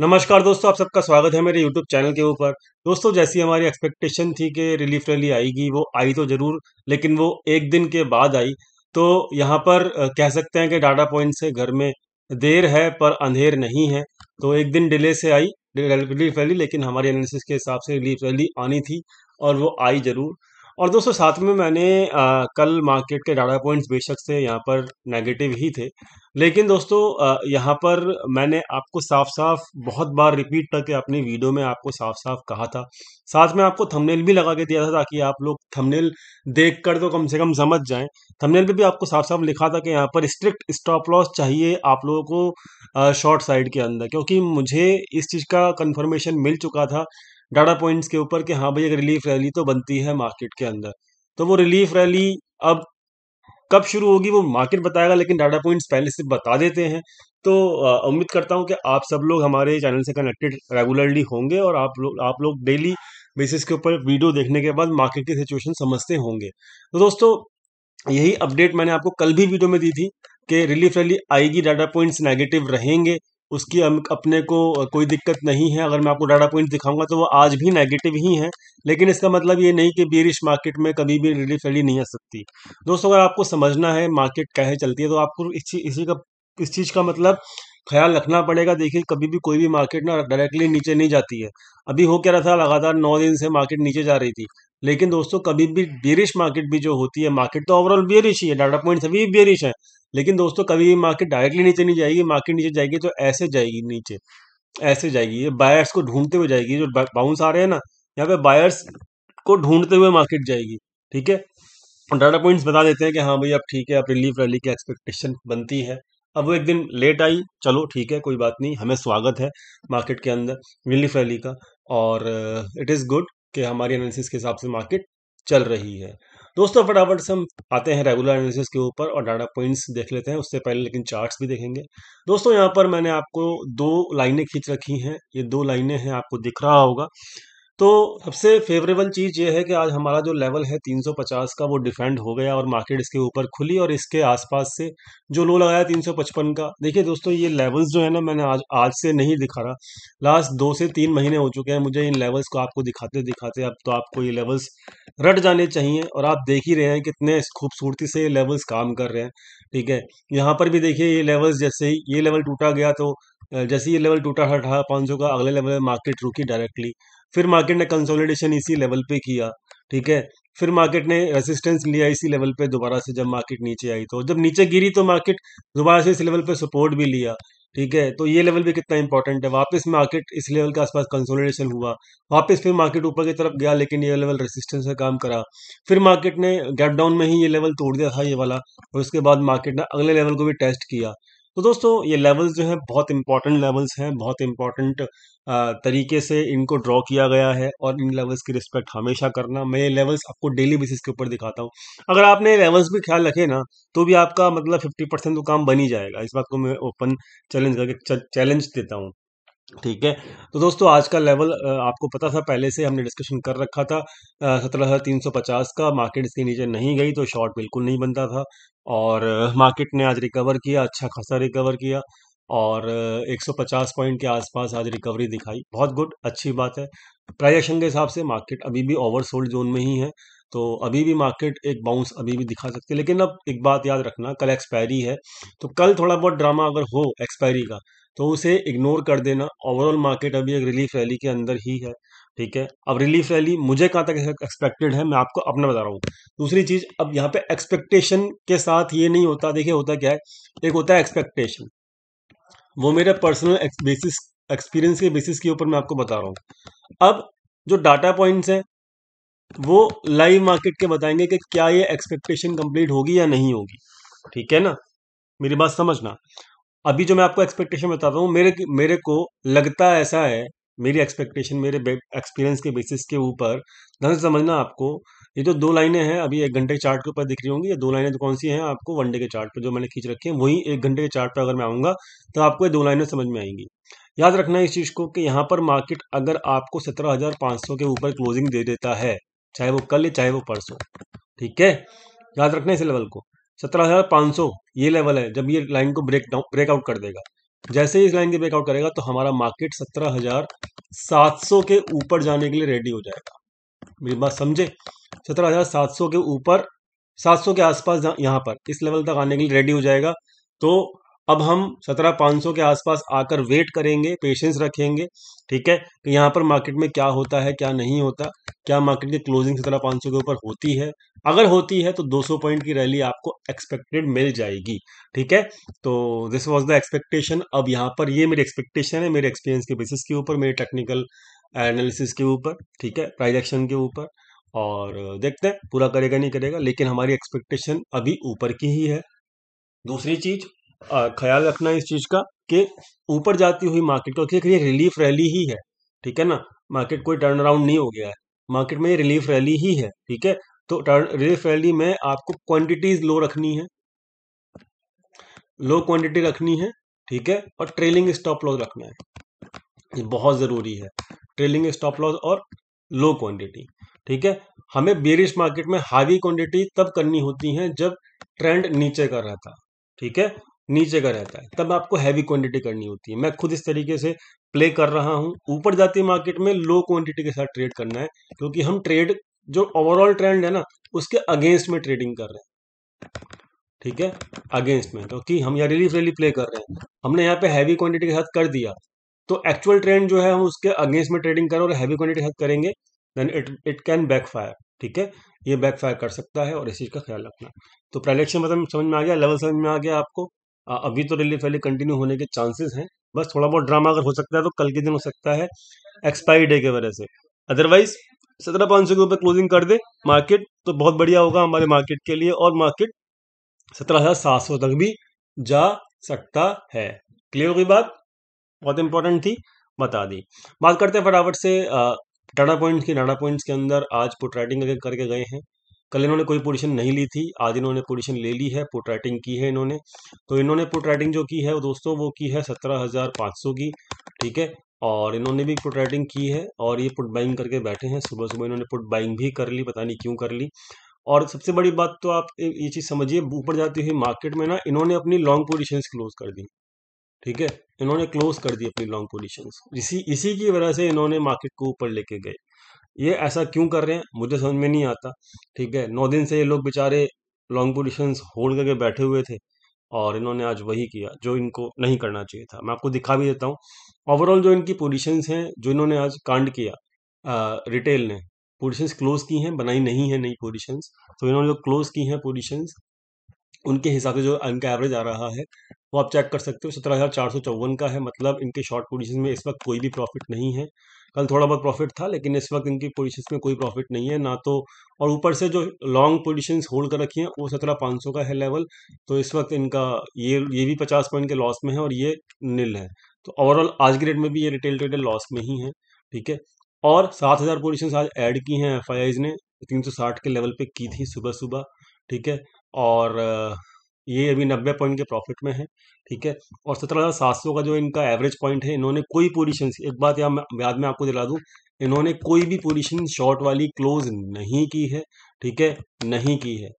नमस्कार दोस्तों आप सबका स्वागत है मेरे YouTube चैनल के ऊपर दोस्तों जैसी हमारी एक्सपेक्टेशन थी कि रिलीफ रैली आएगी वो आई तो जरूर लेकिन वो एक दिन के बाद आई तो यहाँ पर कह सकते हैं कि डाटा पॉइंट से घर में देर है पर अंधेर नहीं है तो एक दिन डिले से आई रिलीफ रैली लेकिन हमारी एनालिसिस के हिसाब से रिलीफ रैली आनी थी और वो आई जरूर और दोस्तों साथ में मैंने आ, कल मार्केट के डाटा पॉइंट्स बेशक से यहाँ पर नेगेटिव ही थे लेकिन दोस्तों यहाँ पर मैंने आपको साफ साफ बहुत बार रिपीट करके अपनी वीडियो में आपको साफ साफ कहा था साथ में आपको थंबनेल भी लगा के दिया था ताकि आप लोग थंबनेल देख कर तो कम से कम समझ जाएं थंबनेल पे भी आपको साफ साफ लिखा था कि यहाँ पर स्ट्रिक्ट स्टॉप लॉस चाहिए आप लोगों को शॉर्ट साइड के अंदर क्योंकि मुझे इस चीज़ का कन्फर्मेशन मिल चुका था डाटा पॉइंट्स के ऊपर कि हाँ भाई अगर रिलीफ रैली तो बनती है मार्केट के अंदर तो वो रिलीफ रैली अब कब शुरू होगी वो मार्केट बताएगा लेकिन डाटा पॉइंट्स पहले से बता देते हैं तो उम्मीद करता हूँ कि आप सब लोग हमारे चैनल से कनेक्टेड रेगुलरली होंगे और आप लोग आप लोग डेली बेसिस के ऊपर वीडियो देखने के बाद मार्केट की सिचुएशन समझते होंगे तो दोस्तों यही अपडेट मैंने आपको कल भी वीडियो में दी थी कि रिलीफ रैली आएगी डाटा पॉइंट्स नेगेटिव रहेंगे उसकी हम अपने को कोई दिक्कत नहीं है अगर मैं आपको डाटा पॉइंट दिखाऊंगा तो वो आज भी नेगेटिव ही हैं लेकिन इसका मतलब ये नहीं कि बीरिश मार्केट में कभी भी रिलीफ रैली नहीं आ सकती दोस्तों अगर आपको समझना है मार्केट कैसे चलती है तो आपको इस इसी का इस चीज़ का मतलब ख्याल रखना पड़ेगा देखिए कभी भी कोई भी मार्केट ना डायरेक्टली नीचे नहीं जाती है अभी हो क्या रहा था लगातार नौ दिन से मार्केट नीचे जा रही थी लेकिन दोस्तों कभी भी बेरिश मार्केट भी जो होती है मार्केट तो ओवरऑल बेरिश ही है डाटा पॉइंट सभी बेरिश है लेकिन दोस्तों कभी मार्केट डायरेक्टली नीचे नहीं जाएगी मार्केट नीचे जाएगी तो ऐसे जाएगी नीचे ऐसे जाएगी ये बायर्स को ढूंढते हुए जाएगी जो बाउंस आ रहे हैं ना यहाँ पे बायर्स को ढूंढते हुए मार्केट जाएगी ठीक है और डाटा पॉइंट्स बता देते हैं कि हाँ भाई अब ठीक है अब रिलीफ रैली की एक्सपेक्टेशन बनती है अब वो एक दिन लेट आई चलो ठीक है कोई बात नहीं हमें स्वागत है मार्केट के अंदर रिलीफ रैली का और इट इज़ गुड कि हमारी एनालिसिस के हिसाब से मार्केट चल रही है दोस्तों फटाफट से हम आते हैं रेगुलर एनालिसिस के ऊपर और डाटा पॉइंट्स देख लेते हैं उससे पहले लेकिन चार्ट्स भी देखेंगे दोस्तों यहाँ पर मैंने आपको दो लाइनें खींच रखी हैं ये दो लाइनें हैं आपको दिख रहा होगा तो सबसे फेवरेबल चीज़ ये है कि आज हमारा जो लेवल है 350 का वो डिफेंड हो गया और मार्केट इसके ऊपर खुली और इसके आसपास से जो लो लगाया 355 का देखिए दोस्तों ये लेवल्स जो है ना मैंने आज आज से नहीं दिखा रहा लास्ट दो से तीन महीने हो चुके हैं मुझे इन लेवल्स को आपको दिखाते दिखाते अब तो आपको ये लेवल्स रट जाने चाहिए और आप देख ही रहे हैं कितने खूबसूरती से ये लेवल्स काम कर रहे हैं ठीक है यहाँ पर भी देखिए ये लेवल्स जैसे ही ये लेवल टूटा गया तो जैसे ये लेवल टूटा था अठारह पाँच सौ का अगले लेवल में मार्केट रुकी डायरेक्टली फिर मार्केट ने कंसोलिडेशन इसी लेवल पे किया ठीक है फिर मार्केट ने रेसिस्टेंस लिया इसी लेवल पे दोबारा से जब मार्केट नीचे आई तो जब नीचे गिरी तो मार्केट दोबारा से इस लेवल पे सपोर्ट भी लिया ठीक है तो ये लेवल भी कितना इंपॉर्टेंट है वापस मार्केट इस लेवल के आसपास कंसोलिडेशन हुआ वापस फिर मार्केट ऊपर की तरफ गया लेकिन ये लेवल रेसिस्टेंस का काम करा फिर मार्केट ने गैप डाउन में ही ये लेवल तोड़ दिया था ये वाला और उसके बाद मार्केट ने अगले लेवल को भी टेस्ट किया तो दोस्तों ये लेवल्स जो है बहुत इंपॉर्टेंट लेवल्स हैं बहुत इंपॉर्टेंट तरीके से इनको ड्रॉ किया गया है और इन लेवल्स की रिस्पेक्ट हमेशा करना मैं ये लेवल्स आपको डेली बेसिस के ऊपर दिखाता हूँ अगर आपने लेवल्स भी ख्याल रखे ना तो भी आपका मतलब फिफ्टी परसेंट तो काम बन ही जाएगा इस बात को मैं ओपन चैलेंज करके चैलेंज देता हूँ ठीक है तो दोस्तों आज का लेवल आपको पता था पहले से हमने डिस्कशन कर रखा था सत्रह हज़ार तीन सौ पचास का मार्केट इसके नीचे नहीं गई तो शॉर्ट बिल्कुल नहीं बनता था और मार्केट ने आज रिकवर किया अच्छा खासा रिकवर किया और 150 पॉइंट के आसपास आज रिकवरी दिखाई बहुत गुड अच्छी बात है प्राइस के हिसाब से मार्केट अभी भी ओवरसोल्ड जोन में ही है तो अभी भी मार्केट एक बाउंस अभी भी दिखा सकती है लेकिन अब एक बात याद रखना कल एक्सपायरी है तो कल थोड़ा बहुत ड्रामा अगर हो एक्सपायरी का तो उसे इग्नोर कर देना ओवरऑल मार्केट अभी एक रिलीफ रैली के अंदर ही है ठीक है अब रिलीफ रैली मुझे कहाँ तक एक्सपेक्टेड है मैं आपको अपना बता रहा हूँ दूसरी चीज़ अब यहाँ पे एक्सपेक्टेशन के साथ ये नहीं होता देखिए होता क्या है एक होता है एक्सपेक्टेशन वो मेरे पर्सनल बेसिस एक्सपीरियंस के बेसिस के ऊपर मैं आपको बता रहा हूँ अब जो डाटा पॉइंट्स हैं वो लाइव मार्केट के बताएंगे कि क्या ये एक्सपेक्टेशन कंप्लीट होगी या नहीं होगी ठीक है ना मेरी बात समझना अभी जो मैं आपको एक्सपेक्टेशन बता रहा हूँ मेरे मेरे को लगता ऐसा है मेरी एक्सपेक्टेशन मेरे एक्सपीरियंस के बेसिस के ऊपर ध्यान से समझना आपको ये जो दो लाइनें हैं अभी एक घंटे के चार्ट के ऊपर दिख रही होंगी ये दो लाइनें तो कौन सी हैं आपको वनडे के चार्ट पे जो मैंने खींच रखी है वही एक घंटे के चार्ट पे अगर मैं आऊंगा तो आपको ये दो लाइनें समझ में आएंगी याद रखना इस चीज़ को कि यहाँ पर मार्केट अगर आपको सत्रह हज़ार सौ के ऊपर क्लोजिंग दे देता है चाहे वो कल चाहे वो परसों ठीक है याद रखना इस लेवल को सत्रह हज़ार सौ ये लेवल है जब ये लाइन को ब्रेक डाउन ब्रेकआउट कर देगा जैसे ही इस लाइन के ब्रेकआउट करेगा तो हमारा मार्केट सत्रह हज़ार सात सौ के ऊपर जाने के लिए रेडी हो जाएगा मेरी बात समझे सत्रह हज़ार सात सौ के ऊपर सात सौ के आसपास यहाँ पर इस लेवल तक आने के लिए रेडी हो जाएगा तो अब हम सत्रह पाँच सौ के आसपास आकर वेट करेंगे पेशेंस रखेंगे ठीक है कि यहाँ पर मार्केट में क्या होता है क्या नहीं होता क्या मार्केट की क्लोजिंग सत्रह पाँच सौ के ऊपर होती है अगर होती है तो 200 पॉइंट की रैली आपको एक्सपेक्टेड मिल जाएगी ठीक है तो दिस वाज द एक्सपेक्टेशन अब यहाँ पर ये मेरी एक्सपेक्टेशन है मेरे एक्सपीरियंस के बेसिस के ऊपर मेरे टेक्निकल एनालिसिस के ऊपर ठीक है प्राइज एक्शन के ऊपर और देखते हैं पूरा करेगा नहीं करेगा लेकिन हमारी एक्सपेक्टेशन अभी ऊपर की ही है दूसरी चीज़ ख्याल रखना है इस चीज़ का कि ऊपर जाती हुई मार्केट क्योंकि ये रिलीफ रैली ही है ठीक है ना मार्केट कोई टर्न अराउंड नहीं हो गया है मार्केट में ये रिलीफ रैली ही है ठीक है तो टर्न रिलीफ रैली में आपको क्वांटिटीज लो रखनी है लो क्वांटिटी रखनी है ठीक है और ट्रेलिंग स्टॉप लॉस रखना है ये बहुत ज़रूरी है ट्रेलिंग स्टॉप लॉस और लो क्वांटिटी ठीक है हमें बेरिश मार्केट में हावी क्वांटिटी तब करनी होती है जब ट्रेंड नीचे का रहता ठीक है नीचे का रहता है तब आपको हैवी क्वांटिटी करनी होती है मैं खुद इस तरीके से प्ले कर रहा हूं ऊपर जाती है मार्केट में लो क्वांटिटी के साथ ट्रेड करना है क्योंकि हम ट्रेड जो ओवरऑल ट्रेंड है ना उसके अगेंस्ट में ट्रेडिंग कर रहे हैं ठीक है अगेंस्ट में क्योंकि तो हम यहाँ रिलीफ रैली प्ले कर रहे हैं हमने यहाँ पे हैवी क्वांटिटी के साथ कर दिया तो एक्चुअल ट्रेंड जो है हम उसके अगेंस्ट में ट्रेडिंग करें और हैवी क्वांटिटी के साथ करेंगे then it it can backfire ठीक है ये बैकफायर कर सकता है और इस चीज़ का ख्याल रखना तो प्राइलेक्शन मतलब समझ में आ गया लेवल समझ में आ गया आपको अभी तो रिलीफ वैली कंटिन्यू होने के चांसेस हैं बस थोड़ा बहुत ड्रामा अगर हो सकता है तो कल के दिन हो सकता है एक्सपायरी डे के वजह से अदरवाइज सत्रह पाँच सौ के ऊपर क्लोजिंग कर दे मार्केट तो बहुत बढ़िया होगा हमारे मार्केट के लिए और मार्केट सत्रह हज़ार सात सौ तक भी जा सकता है क्लियर हो बात बहुत इंपॉर्टेंट थी बता दी बात करते हैं फटाफट से डाटा पॉइंट्स की डाटा पॉइंट्स के अंदर आज पुट राइटिंग करके गए हैं कल इन्होंने कोई पोजीशन नहीं ली थी आज इन्होंने पोजीशन ले ली है पुट राइटिंग की है इन्होंने तो इन्होंने पुट राइटिंग जो की है दोस्तों वो की है सत्रह हज़ार पाँच सौ की ठीक है और इन्होंने भी पुट राइटिंग की है और ये पुट बाइंग करके बैठे हैं सुबह सुबह इन्होंने पुट बाइंग भी कर ली पता नहीं क्यों कर ली और सबसे बड़ी बात तो आप ये चीज़ समझिए ऊपर जाती हुई मार्केट में ना इन्होंने अपनी लॉन्ग पोजिशन क्लोज कर दी ठीक है इन्होंने क्लोज कर दी अपनी लॉन्ग पोजिशन इसी इसी की वजह से इन्होंने मार्केट को ऊपर लेके गए ये ऐसा क्यों कर रहे हैं मुझे समझ में नहीं आता ठीक है नौ दिन से ये लोग बेचारे लॉन्ग पोजिशन होल्ड करके बैठे हुए थे और इन्होंने आज वही किया जो इनको नहीं करना चाहिए था मैं आपको दिखा भी देता हूँ ओवरऑल जो इनकी पोजिशंस हैं जो इन्होंने आज कांड किया आ, रिटेल ने पोजिशंस क्लोज की हैं बनाई नहीं है नई पोजिशन तो इन्होंने जो क्लोज की हैं पोजिशन उनके हिसाब से जो इनका एवरेज आ रहा है वो आप चेक कर सकते हो सत्रह हज़ार चार सौ चौवन का है मतलब इनके शॉर्ट पोजिशन में इस वक्त कोई भी प्रॉफिट नहीं है कल थोड़ा बहुत प्रॉफिट था लेकिन इस वक्त इनकी पोजिशन में कोई प्रॉफिट नहीं है ना तो और ऊपर से जो लॉन्ग पोजिशन होल्ड कर रखी हैं वो सत्रह पाँच सौ का है लेवल तो इस वक्त इनका ये ये भी पचास पॉइंट के लॉस में है और ये नील है तो ओवरऑल आज के डेट में भी ये रिटेल ट्रेडर लॉस में ही है ठीक है और सात हज़ार पोजिशन आज ऐड की हैं एफ ने तीन सौ साठ के लेवल पे की थी सुबह सुबह ठीक है और ये अभी नब्बे पॉइंट के प्रॉफिट में है ठीक है और सत्रह हज़ार सात सौ का जो इनका एवरेज पॉइंट है इन्होंने कोई पोजिशन एक बात या याद में आपको दिला दूँ इन्होंने कोई भी पोजिशन शॉर्ट वाली क्लोज नहीं की है ठीक है नहीं की है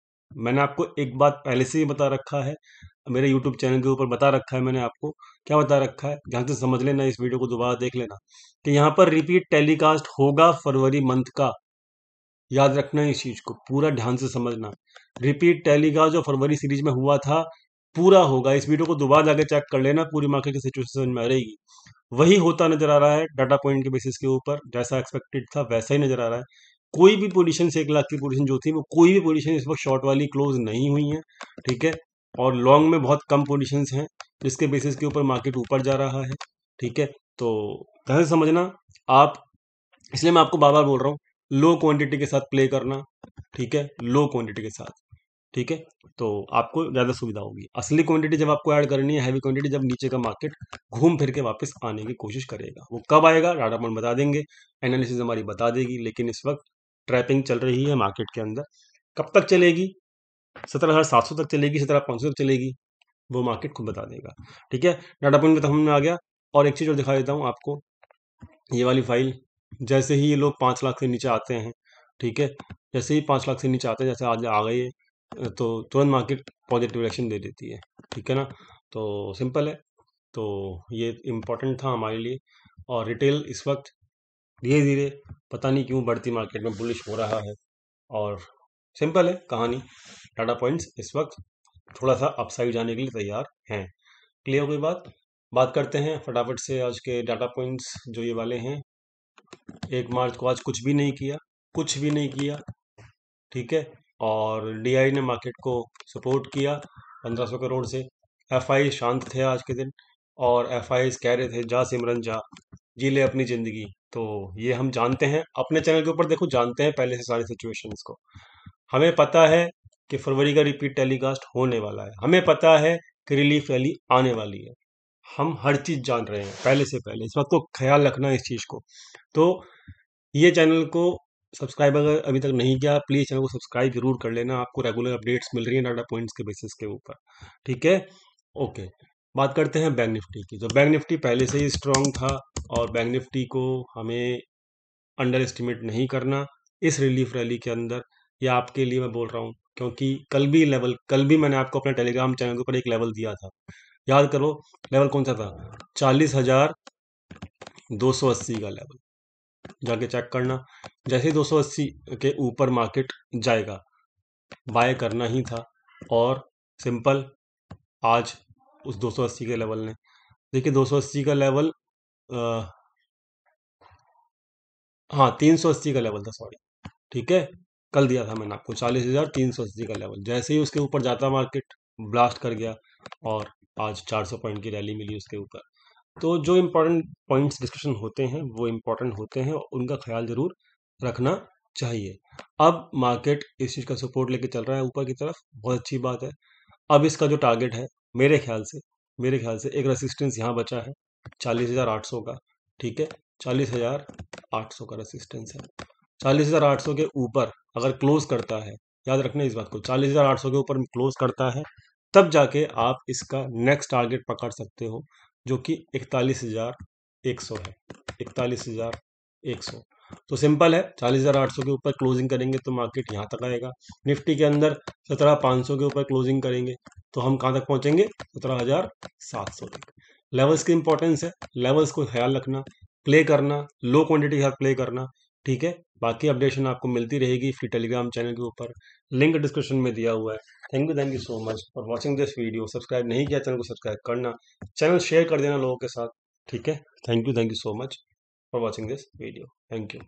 मैंने आपको एक बात पहले से ही बता रखा है मेरे यूट्यूब चैनल के ऊपर बता रखा है मैंने आपको क्या बता रखा है ध्यान से समझ लेना इस वीडियो को दोबारा देख लेना कि यहाँ पर रिपीट टेलीकास्ट होगा फरवरी मंथ का याद रखना है इस चीज को पूरा ध्यान से समझना रिपीट टेलीगा जो फरवरी सीरीज में हुआ था पूरा होगा इस वीडियो को दोबारा जाके चेक कर लेना पूरी मार्केट की सिचुएशन में रहेगी वही होता नजर आ रहा है डाटा पॉइंट के बेसिस के ऊपर जैसा एक्सपेक्टेड था वैसा ही नजर आ रहा है कोई भी पोजीशन एक लाख की पोजीशन जो थी वो कोई भी पोजीशन इस वक्त शॉर्ट वाली क्लोज नहीं हुई है ठीक है और लॉन्ग में बहुत कम पोजिशन हैं जिसके बेसिस के ऊपर मार्केट ऊपर जा रहा है ठीक है तो कैसे समझना आप इसलिए मैं आपको बार बार बोल रहा हूँ लो क्वांटिटी के साथ प्ले करना ठीक है लो क्वांटिटी के साथ ठीक है तो आपको ज़्यादा सुविधा होगी असली क्वांटिटी जब आपको ऐड करनी है हैवी क्वांटिटी जब नीचे का मार्केट घूम फिर के वापस आने की कोशिश करेगा वो कब आएगा डाटा पॉइंट बता देंगे एनालिसिस हमारी बता देगी लेकिन इस वक्त ट्रैपिंग चल रही है मार्केट के अंदर कब तक चलेगी सत्रह हज़ार सात सौ तक चलेगी सत्रह सौ तक चलेगी वो मार्केट खुद बता देगा ठीक है डाटा पॉइंट तो में तो हमने आ गया और एक चीज़ और दिखा देता हूँ आपको ये वाली फाइल जैसे ही ये लोग पाँच लाख से नीचे आते हैं ठीक है जैसे ही पाँच लाख से नीचे आते हैं जैसे आज आ है तो तुरंत मार्केट पॉजिटिव रिएक्शन दे देती है ठीक है ना तो सिंपल है तो ये इम्पोर्टेंट था हमारे लिए और रिटेल इस वक्त धीरे धीरे पता नहीं क्यों बढ़ती मार्केट में बुलिश हो रहा है और सिंपल है कहानी टाटा पॉइंट्स इस वक्त थोड़ा सा अपसाइड जाने के लिए तैयार हैं क्लियर गई बात बात करते हैं फटाफट से आज के डाटा पॉइंट्स जो ये वाले हैं एक मार्च को आज कुछ भी नहीं किया कुछ भी नहीं किया ठीक है और डीआई ने मार्केट को सपोर्ट किया 1500 करोड़ से एफआई शांत थे आज के दिन और एफ कह रहे थे जा सिमरन जा जी ले अपनी ज़िंदगी तो ये हम जानते हैं अपने चैनल के ऊपर देखो जानते हैं पहले से सारी सिचुएशंस को हमें पता है कि फरवरी का रिपीट टेलीकास्ट होने वाला है हमें पता है कि रिलीफ रैली आने वाली है हम हर चीज़ जान रहे हैं पहले से पहले इस बात को ख्याल रखना इस चीज़ को तो ये चैनल को सब्सक्राइब अगर अभी तक नहीं किया प्लीज़ चैनल को सब्सक्राइब जरूर कर लेना आपको रेगुलर अपडेट्स मिल रही है डाटा पॉइंट्स के बेसिस के ऊपर ठीक है ओके बात करते हैं बैंक निफ्टी की तो बैंक निफ्टी पहले से ही स्ट्रांग था और बैंक निफ्टी को हमें अंडर एस्टिमेट नहीं करना इस रिलीफ रैली के अंदर यह आपके लिए मैं बोल रहा हूँ क्योंकि कल भी लेवल कल भी मैंने आपको अपने टेलीग्राम चैनल के ऊपर एक लेवल दिया था याद करो लेवल कौन सा था चालीस हजार दो सौ अस्सी का लेवल जाके चेक करना जैसे दो सौ अस्सी के ऊपर मार्केट जाएगा बाय करना ही था और सिंपल आज उस दो अस्सी के लेवल ने देखिए अस्सी का लेवल आ, हाँ अस्सी का लेवल था सॉरी ठीक है कल दिया था मैंने आपको चालीस हजार तीन सौ अस्सी का लेवल जैसे ही उसके ऊपर जाता मार्केट ब्लास्ट कर गया और आज 400 पॉइंट की रैली मिली उसके ऊपर तो जो इम्पोर्टेंट पॉइंट्स डिस्कशन होते हैं वो इम्पोर्टेंट होते हैं उनका ख्याल ज़रूर रखना चाहिए अब मार्केट इस चीज़ का सपोर्ट लेके चल रहा है ऊपर की तरफ बहुत अच्छी बात है अब इसका जो टारगेट है मेरे ख्याल से मेरे ख्याल से एक रेसिस्टेंस यहाँ बचा है चालीस हज़ार आठ सौ का ठीक है चालीस हज़ार आठ सौ का रेसिस्टेंस है चालीस हज़ार आठ सौ के ऊपर अगर क्लोज करता है याद रखना इस बात को चालीस हज़ार आठ सौ के ऊपर क्लोज करता है तब जाके आप इसका नेक्स्ट टारगेट पकड़ सकते हो जो कि इकतालीस हज़ार एक सौ है इकतालीस हज़ार एक सौ तो सिंपल है चालीस हज़ार आठ सौ के ऊपर क्लोजिंग करेंगे तो मार्केट यहाँ तक आएगा निफ्टी के अंदर सत्रह पांच सौ के ऊपर क्लोजिंग करेंगे तो हम कहां तक पहुंचेंगे सत्रह हज़ार सात सौ तक लेवल्स की इंपॉर्टेंस है लेवल्स को ख्याल रखना प्ले करना लो क्वांटिटी के साथ प्ले करना ठीक है बाकी अपडेशन आपको मिलती रहेगी फ्री टेलीग्राम चैनल के ऊपर लिंक डिस्क्रिप्शन में दिया हुआ है thank you thank you so much for watching this video subscribe नहीं किया चैनल को सब्सक्राइब करना चैनल शेयर कर देना लोगों के साथ ठीक है thank you thank you so much for watching this video thank you